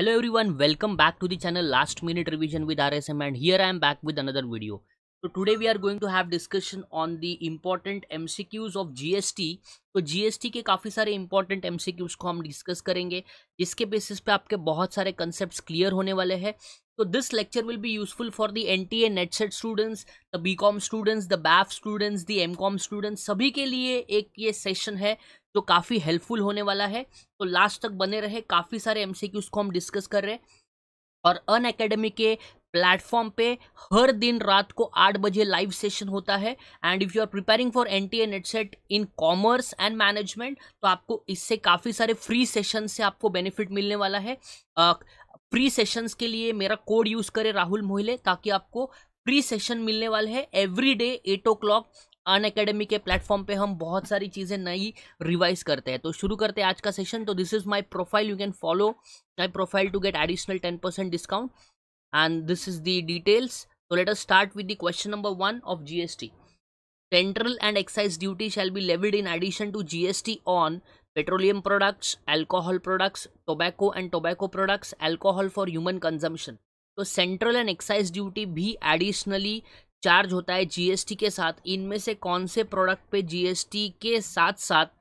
hello everyone welcome back to the channel last minute revision with R S M and here I am back with another video तो today we are going to have discussion on the important MCQs of G S T तो GST के काफ़ी सारे important MCQs को हम discuss करेंगे जिसके basis पे आपके बहुत सारे कंसेप्ट क्लियर होने वाले हैं So this lecture will be useful for the students the B com students the BAF students students, M com students सभी के लिए एक ये सेशन है जो काफ़ी हेल्पफुल होने वाला है तो लास्ट तक बने रहे काफ़ी सारे एम को हम डिस्कस कर रहे और अन अकेडमी के प्लेटफॉर्म पे हर दिन रात को आठ बजे लाइव सेशन होता है and if you are preparing for N T A NET SET in commerce and management तो आपको इससे काफ़ी सारे फ्री सेशन से आपको बेनिफिट मिलने वाला है प्री सेशंस के लिए मेरा कोड यूज करें राहुल मोहिले ताकि आपको प्री सेशन मिलने वाले हैं every day eight o'clock अन अकेडमी के प्लेटफॉर्म पे हम बहुत सारी चीज़ें नई रिवाइज करते हैं तो शुरू करते हैं आज का सेशन तो this is my profile you can follow my profile to get additional ten percent discount and this is the details तो let us start with the question number one of GST central and excise duty shall be levied in addition to GST on petroleum products alcohol products tobacco and tobacco products alcohol for human consumption तो central and excise duty भी additionally charge होता है GST के साथ इनमें से कौन से प्रोडक्ट पे जीएसटी के साथ साथ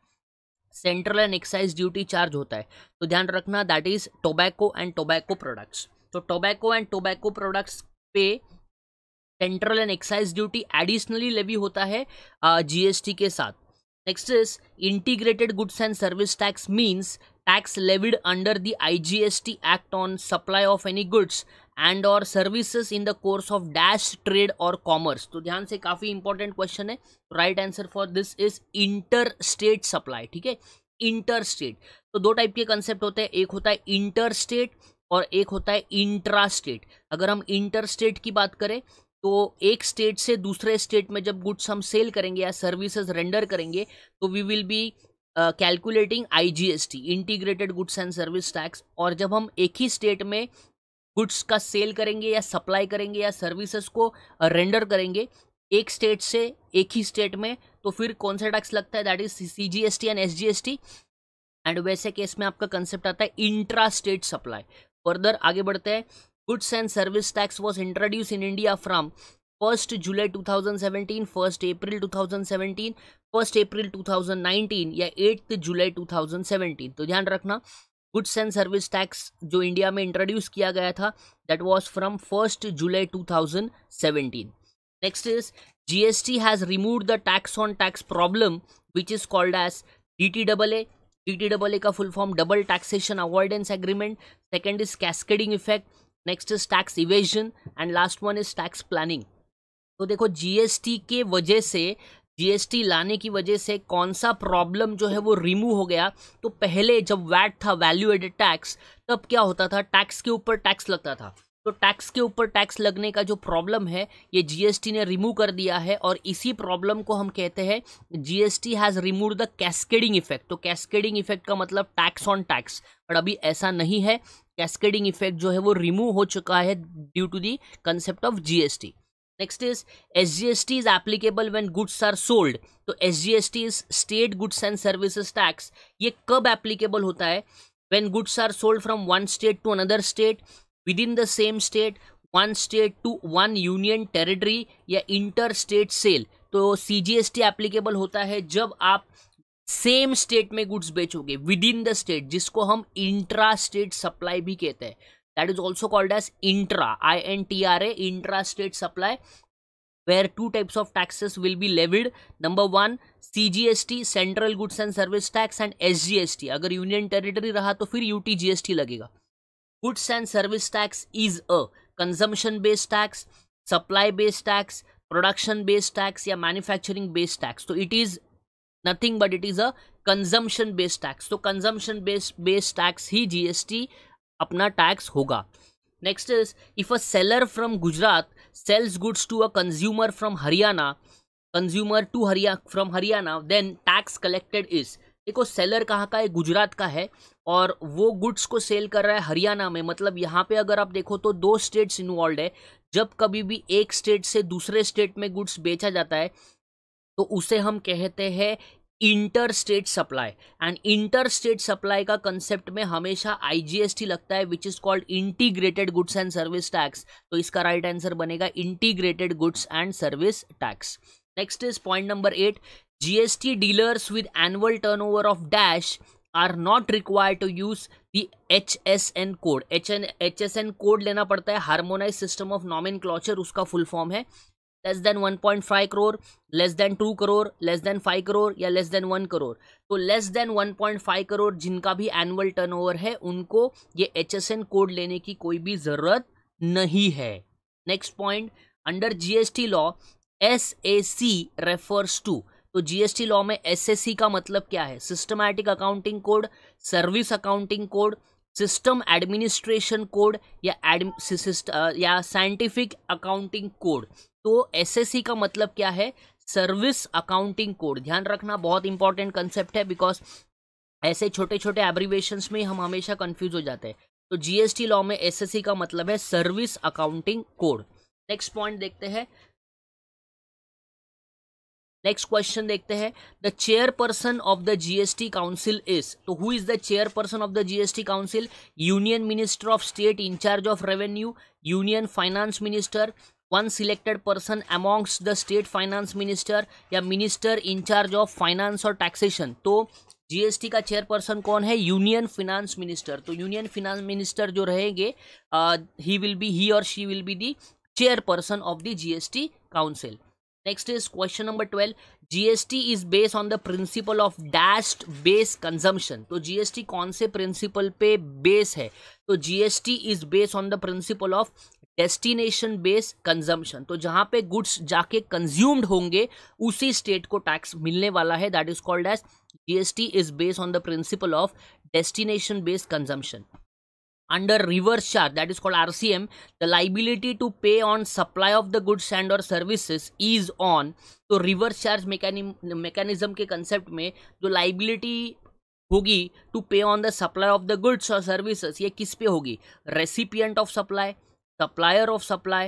central and excise duty charge होता है तो ध्यान रखना that is tobacco and tobacco products तो टोबैको एंड टोबैको प्रोडक्ट्स पे central and excise duty additionally levy होता है जीएसटी के साथ Next is integrated goods and service tax means tax levied under the IGST Act on supply of any goods and और services in the course of dash trade और commerce तो ध्यान से काफ़ी इंपॉर्टेंट क्वेश्चन है right answer for this is inter state supply ठीक है inter state तो दो टाइप के कंसेप्ट होते हैं एक होता है इंटर स्टेट और एक होता है इंट्रा स्टेट अगर हम इंटर स्टेट की बात करें तो एक स्टेट से दूसरे स्टेट में जब गुड्स हम सेल करेंगे या सर्विसेज रेंडर करेंगे तो we will be calculating IGST integrated goods and service tax और जब हम एक ही स्टेट में गुड्स का सेल करेंगे या सप्लाई करेंगे या सर्विसेज को रेंडर uh, करेंगे एक स्टेट से एक ही स्टेट में तो फिर कौन सा टैक्स लगता है that is C G S T and S G S T and वैसे केस में आपका कंसेप्ट आता है इंट्रा स्टेट सप्लाई फर्दर आगे बढ़ते हैं goods and service tax was introduced in India from 1st July 2017, 1st April 2017, 1st April 2019 या 8th July 2017 तो ध्यान goods and service tax जो इंडिया introduced introduce किया गया that was from 1st July 2017 next is GST has removed the tax on tax problem which is called as DTAA DTAA का full form double taxation avoidance agreement second is cascading effect next is tax evasion and last one is tax planning तो देखो GST के वजह से GST लाने की वजह से कौन सा प्रॉब्लम जो है वो रिमूव हो गया तो पहले जब वैट था वैल्यू एडेड टैक्स तब क्या होता था टैक्स के ऊपर टैक्स लगता था तो टैक्स के ऊपर टैक्स लगने का जो प्रॉब्लम है ये जीएसटी ने रिमूव कर दिया है और इसी प्रॉब्लम को हम कहते हैं GST has remove the cascading effect तो कैस्केडिंग इफेक्ट का मतलब टैक्स ऑन टैक्स बट अभी ऐसा नहीं है कैस्केडिंग इफेक्ट जो है वो रिमूव हो चुका है due to the concept of GST next is S G S T is applicable when goods are sold तो S G S T is state goods and services tax ये कब applicable होता है when goods are sold from one state to another state within the same state one state to one union territory या inter state sale तो C G S T applicable होता है जब आप सेम स्टेट में goods बेचोगे within the state जिसको हम इंट्रा स्टेट सप्लाई भी कहते हैं that is also called as intra I N T R A intra state supply where two types of taxes will be levied number one C G S T central goods and service tax and S G S T अगर union territory रहा तो फिर U T G S T लगेगा goods and service tax is a consumption based tax supply based tax production based tax या manufacturing based tax तो it is nothing but it is a consumption based tax तो consumption based based tax ही GST अपना tax होगा next is if a seller from Gujarat sells goods to a consumer from Haryana consumer to हरिया from Haryana then tax collected is देखो seller कहाँ का है गुजरात का है और वो गुड्स को सेल कर रहा है हरियाणा में मतलब यहाँ पे अगर आप देखो तो दो स्टेट्स इन्वॉल्व है जब कभी भी एक स्टेट से दूसरे स्टेट में गुड्स बेचा जाता है तो उसे हम कहते हैं inter state supply and inter state supply का कंसेप्ट में हमेशा आईजीएसटी लगता है which is called integrated goods and service tax तो इसका राइट right आंसर बनेगा integrated goods and service tax next is point number eight GST dealers with annual turnover dash are not required to use the H S N code H N H S N code लेना पड़ता है harmonize system of nomenclature उसका full form है less than 1.5 crore less than 2 crore less than 5 crore या less then 1 crore तो less than 1.5 crore जिनका भी annual turnover है उनको ये एच कोड लेने की कोई भी ज़रूरत नहीं है next point under GST law S A C refers to तो जीएसटी लॉ में सी का मतलब क्या है systematic accounting code service accounting code system administration code या एडम uh, या साइंटिफिक अकाउंटिंग कोड तो एसएससी का मतलब क्या है सर्विस अकाउंटिंग कोड ध्यान रखना बहुत इंपॉर्टेंट कंसेप्ट है बिकॉज ऐसे छोटे छोटे एब्रीवेशन में हम हमेशा कंफ्यूज हो जाते हैं तो जीएसटी लॉ में एसएससी का मतलब है service accounting code next point देखते हैं नेक्स्ट क्वेश्चन देखते हैं the chairperson of the GST council is तो who is the chairperson of the GST council union minister of state in charge of revenue union finance minister one selected person amongst the state finance minister या minister in charge of finance और taxation तो GST का chairperson कौन है union finance minister तो union finance minister जो रहेंगे he will be he और she will be the chairperson of the GST council next is question number twelve GST is based on the principle of dashed base consumption तो GST कौन से principle पे base है तो GST is based on the principle of destination base consumption तो जहां पे goods जाके कंज्यूम्ड होंगे उसी स्टेट को टैक्स मिलने वाला है that is called as GST is based on the principle of destination based consumption under reverse charge that is called RCM the liability to pay on supply of the goods and or services is on तो reverse charge mechanism के concept में जो liability होगी to pay on the supply of the goods और services ये किस पे होगी recipient of supply supplier of supply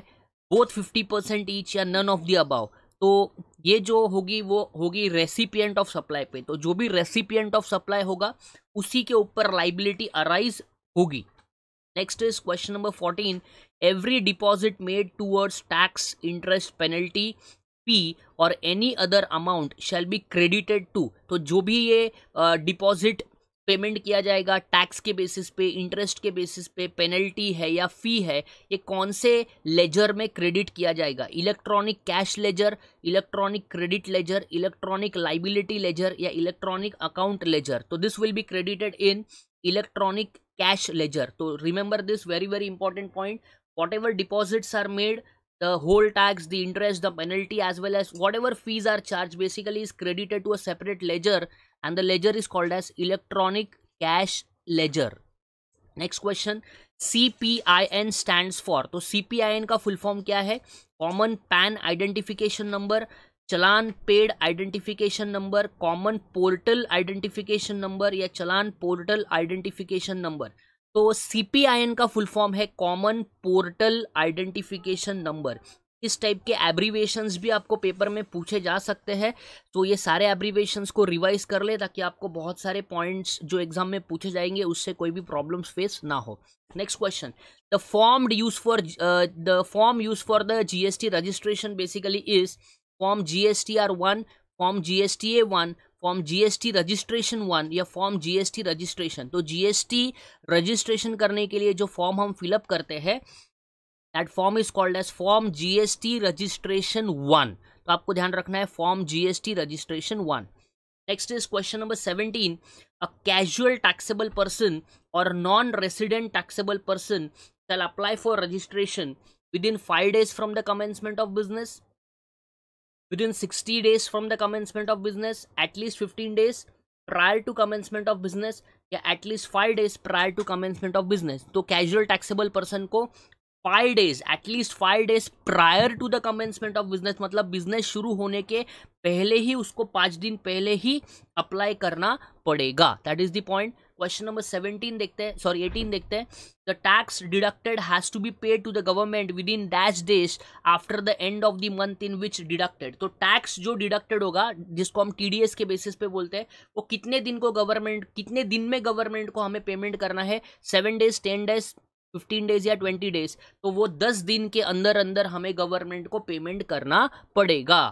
both fifty percent each या नन ऑफ द अबाव तो ये जो होगी वो होगी रेसिपियंट ऑफ सप्लाई पे तो जो भी रेसिपियंट ऑफ सप्लाई होगा उसी के ऊपर लाइबिलिटी अराइज होगी next is question number fourteen every deposit made towards tax interest penalty fee और any other amount shall be credited to तो जो भी ये डिपॉजिट uh, पेमेंट किया जाएगा टैक्स के बेसिस पे इंटरेस्ट के बेसिस पे पेनल्टी है या फी है ये कौन से लेजर में क्रेडिट किया जाएगा electronic cash ledger electronic credit ledger electronic liability ledger या इलेक्ट्रॉनिक अकाउंट लेजर तो this will be credited in electronic cash ledger so remember this very very important point whatever deposits are made the whole tax the interest the penalty as well as whatever fees are charged basically is credited to a separate ledger and the ledger is called as electronic cash ledger next question C P I N stand for तो C P I N का full form क्या है common pan identification number challan paid identification number common portal identification number या challan portal identification number तो CPIN का full form है common portal identification number इस type के एब्रीवेशंस भी आपको पेपर में पूछे जा सकते हैं तो ये सारे एब्रीवेशंस को रिवाइज कर ले ताकि आपको बहुत सारे पॉइंट्स जो एग्जाम में पूछे जाएंगे उससे कोई भी प्रॉब्लम्स फेस ना हो next question the form use for the form use for the GST registration basically is form G S T R one form G S T A one form GST registration one या form GST registration तो GST registration करने के लिए जो form हम fill up करते हैं that form is called as form T registration one तो आपको ध्यान रखना है form GST registration one next is question number seventeen a casual taxable person और non resident taxable person shall apply for registration within five days from the commencement of business within 60 days from the commencement of business at least 15 days prior to commencement of business या at five days prior to commencement of business तो casual taxable person को five days at least five days prior to the commencement of business मतलब business शुरू होने के पहले ही उसको पाँच दिन पहले ही अप्लाई करना पड़ेगा that is the point question number seventeen देखते हैं सॉरी एटीन देखते हैं the tax deducted has to be paid to the government within dash days after the end of the month in which deducted तो tax जो deducted होगा जिसको हम T के बेसिस पे बोलते हैं वो कितने दिन को गवर्नमेंट कितने दिन में गवर्नमेंट को हमें पेमेंट करना है seven days ten days fifteen days या ट्वेंटी डेज तो वो दस दिन के अंदर अंदर हमें गवर्नमेंट को पेमेंट करना पड़ेगा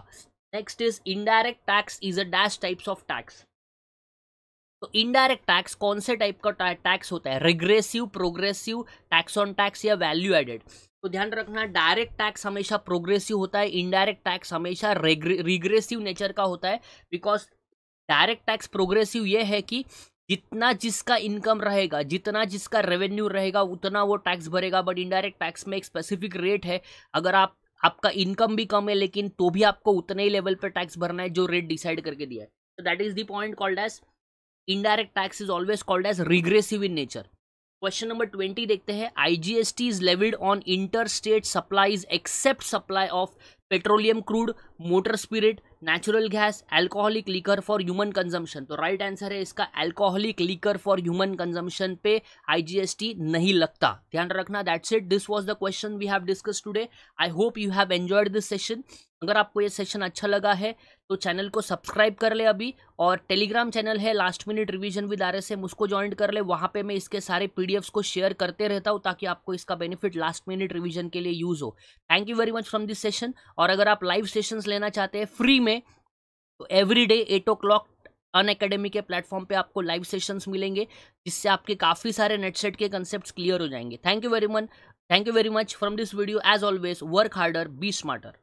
next is indirect tax is a dash types of tax तो इनडायरेक्ट टैक्स कौन से टाइप का टैक्स होता है regressive progressive tax on tax या वैल्यू एडेड तो ध्यान रखना डायरेक्ट टैक्स हमेशा प्रोग्रेसिव होता है इनडायरेक्ट टैक्स हमेशा रिग्रेसिव नेचर का होता है बिकॉज डायरेक्ट टैक्स प्रोग्रेसिव ये है कि जितना जिसका इनकम रहेगा जितना जिसका रेवेन्यू रहेगा उतना वो टैक्स भरेगा बट इनडायरेक्ट टैक्स में एक स्पेसिफिक रेट है अगर आप आपका इनकम भी कम है लेकिन तो भी आपको उतने ही लेवल पर टैक्स भरना है जो रेट डिसाइड करके दिया है तो that is the point called as indirect tax is always called as regressive in nature question number twenty देखते हैं IGST is levied on inter state supplies except supply of petroleum crude motor spirit natural gas alcoholic liquor for human consumption तो right right answer है इसका alcoholic liquor for human consumption पे IGST नहीं लगता ध्यान रखना that's it this was the question we have discuss today I hope you have enjoyed this session अगर आपको ये सेशन अच्छा लगा है तो चैनल को सब्सक्राइब कर ले अभी और टेलीग्राम चैनल है last minute revision with R S M उसको ज्वाइन कर ले वहाँ पे मैं इसके सारे पीडीएफ्स को शेयर करते रहता हूँ ताकि आपको इसका बेनिफिट लास्ट मिनट रिवीजन के लिए यूज़ हो thank you very much from this session और अगर आप लाइव सेशंस लेना चाहते हैं फ्री में तो every day eight o'clock अन अकेडमी के प्लेटफॉर्म पर आपको लाइव सेशंस मिलेंगे जिससे आपके काफ़ी सारे नेटसेट के कंसेप्ट क्लियर हो जाएंगे thank you very much thank you very much from this video as always work harder be smarter